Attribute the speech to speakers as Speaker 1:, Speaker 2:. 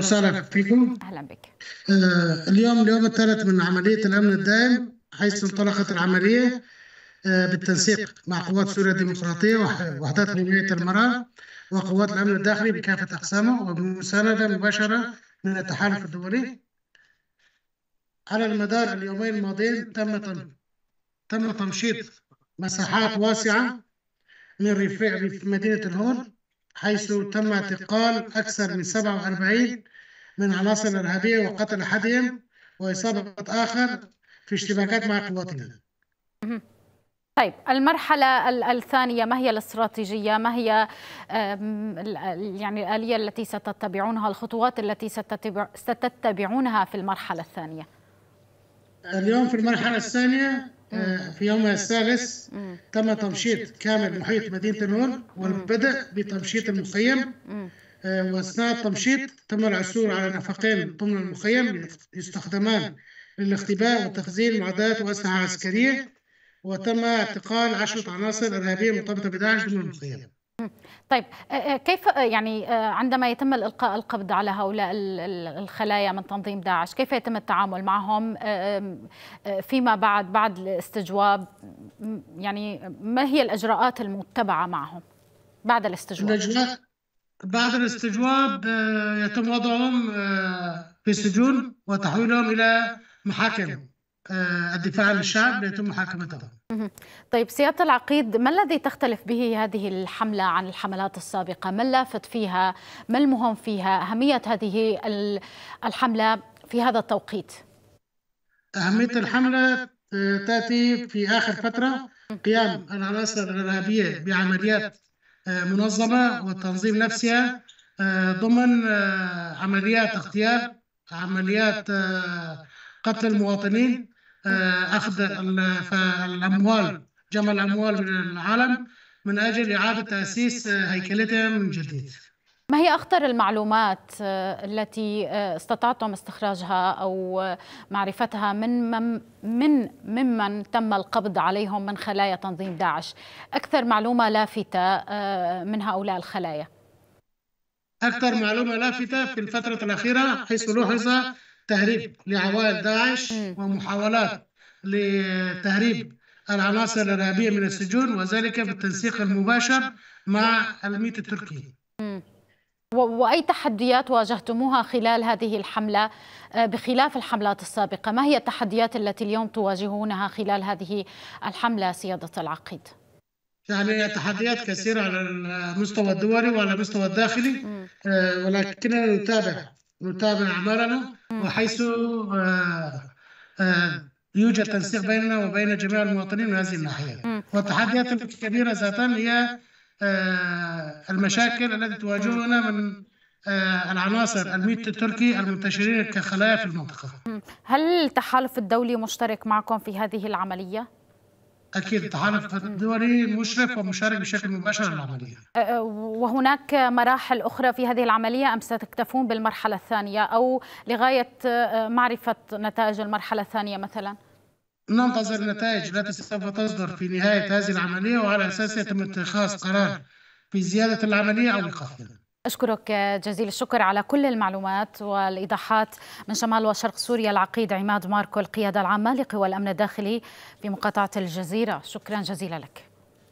Speaker 1: وسهلا فيكم اهلا بك آه، اليوم اليوم الثالث من عمليه الامن الدائم حيث انطلقت العمليه آه، بالتنسيق مع قوات سوريا الديمقراطيه ووحدات حمايه المراه وقوات الامن الداخلي بكافه اقسامه وبمسانده مباشره من التحالف الدولي على المدار اليومين الماضيين تم تم تمشيط مساحات واسعه من ريف مدينه الهون حيث تم اعتقال أكثر من 47 من عناصر إرهابية وقتل أحدهم وإصابة آخر في اشتباكات مع قواتنا
Speaker 2: طيب المرحلة الثانية ما هي الاستراتيجية ما هي يعني الآلية التي ستتبعونها الخطوات التي ستتبعونها في المرحلة الثانية
Speaker 1: اليوم في المرحلة الثانية آه، في يومها الثالث تم تمشيط كامل محيط مدينة النور والبدء بتمشيط المخيم آه، وأثناء التمشيط تم العثور على نفقين ضمن المخيم يستخدمان للاختباء وتخزين معدات وأسلحة عسكرية وتم اعتقال عشرة عناصر إرهابية مرتبطة بداعش ضمن المخيم
Speaker 2: طيب آه، آه، كيف آه، يعني عندما يتم الإلقاء القبض على هؤلاء الخلايا من تنظيم داعش كيف يتم التعامل معهم فيما بعد بعد الاستجواب يعني ما هي الإجراءات المتبعة معهم بعد الاستجواب
Speaker 1: بعد الاستجواب يتم وضعهم في سجون وتحويلهم إلى محاكم آه، الدفاع عن الشعب ليتم محاكمته
Speaker 2: طيب سيادة العقيد ما الذي تختلف به هذه الحملة عن الحملات السابقة ما اللافت فيها ما المهم فيها أهمية هذه الحملة في هذا التوقيت
Speaker 1: أهمية الحملة آه، تأتي في آخر فترة قيام العناصر الإرهابية بعمليات آه، منظمة وتنظيم نفسها ضمن عمليات اغتيال عمليات قتل المواطنين أخذ الأموال جمع الأموال من العالم من أجل إعادة تأسيس هيكلتها من جديد
Speaker 2: ما هي أخطر المعلومات آه، التي آه، استطعتم استخراجها أو آه، معرفتها من من ممن تم القبض عليهم من خلايا تنظيم داعش؟ أكثر معلومة لافتة من هؤلاء الخلايا؟
Speaker 1: أكثر معلومة لافتة في الفترة الأخيرة حيث لوحظ تهريب لعوائل داعش ومحاولات لتهريب العناصر الإرهابية من السجون وذلك بالتنسيق المباشر مع الميت التركي
Speaker 2: وأي تحديات واجهتموها خلال هذه الحملة آه، بخلاف الحملات السابقة ما هي التحديات التي اليوم تواجهونها خلال هذه الحملة سيادة العقيد؟
Speaker 1: يعني تحديات كثيرة على المستوى الدولي وعلى المستوى الداخلي آه، ولكننا نتابع نتابع أعمارنا وحيث آه، آه، يوجد تنسيق بيننا وبين جميع المواطنين من هذه الناحية والتحديات الكبيرة ذاتا هي آه، المشاكل التي تواجهنا من العناصر الميت التركي المنتشرين كخلايا في المنطقة
Speaker 2: هل التحالف الدولي مشترك معكم في هذه العملية؟
Speaker 1: أكيد التحالف الدولي مشرف ومشارك بشكل مباشر العمليه
Speaker 2: أه، أه، وهناك مراحل أخرى في هذه العملية أم ستكتفون بالمرحلة الثانية أو لغاية أه، معرفة نتائج المرحلة الثانية مثلا؟
Speaker 1: ننتظر النتائج التي سوف تصدر في نهاية هذه العملية وعلى أساسها يتم اتخاذ قرار في زيادة العملية أو إيقافها
Speaker 2: أشكرك جزيل الشكر على كل المعلومات والإيضاحات من شمال وشرق سوريا العقيد عماد ماركو القيادة العامة لقوى الأمن الداخلي في مقاطعة الجزيرة شكرا جزيلا لك